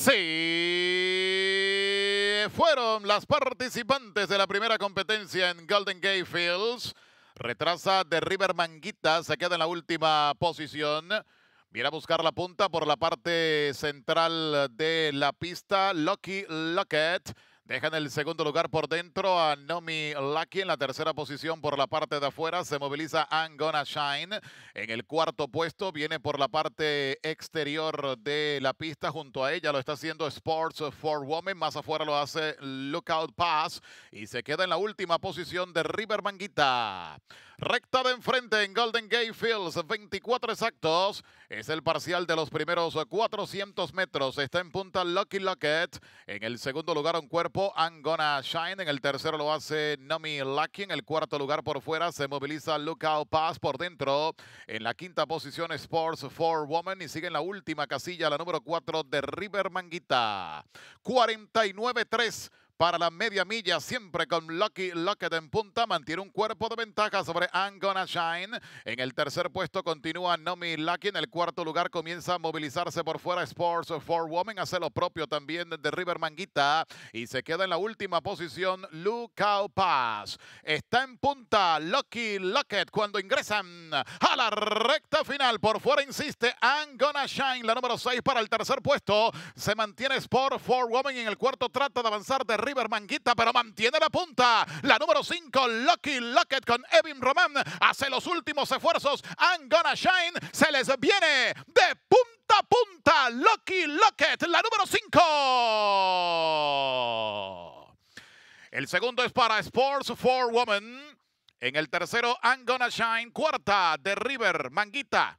Sí, fueron las participantes de la primera competencia en Golden Gate Fields. Retrasa de River Manguita, se queda en la última posición. Viene a buscar la punta por la parte central de la pista. Lucky Lockett en el segundo lugar por dentro a Nomi Lucky en la tercera posición por la parte de afuera. Se moviliza Angona Shine. En el cuarto puesto viene por la parte exterior de la pista. Junto a ella lo está haciendo Sports for Women. Más afuera lo hace Lookout Pass. Y se queda en la última posición de River Manguita. Recta de enfrente en Golden Gate Fields, 24 exactos. Es el parcial de los primeros 400 metros. Está en punta Lucky Lockett. En el segundo lugar, un cuerpo, I'm Gonna Shine. En el tercero lo hace Nomi Lucky. En el cuarto lugar, por fuera, se moviliza Lookout Pass por dentro. En la quinta posición, Sports for Woman. Y sigue en la última casilla, la número 4 de River Manguita. 49-3 para la media milla, siempre con Lucky Lockett en punta, mantiene un cuerpo de ventaja sobre I'm Gonna Shine. En el tercer puesto continúa Nomi Lucky, en el cuarto lugar comienza a movilizarse por fuera Sports for Women, hace lo propio también de River Manguita y se queda en la última posición Lucao Paz. Está en punta Lucky Lockett cuando ingresan a la recta final, por fuera insiste I'm Gonna Shine, la número 6 para el tercer puesto, se mantiene Sports for Women en el cuarto trata de avanzar de River Manguita, pero mantiene la punta. La número 5, Lucky Locket con Evin Roman. Hace los últimos esfuerzos. I'm gonna shine. Se les viene de punta a punta. Lucky Locket, la número 5. El segundo es para Sports for Women. En el tercero, I'm Gonna Shine. Cuarta, de River, Manguita.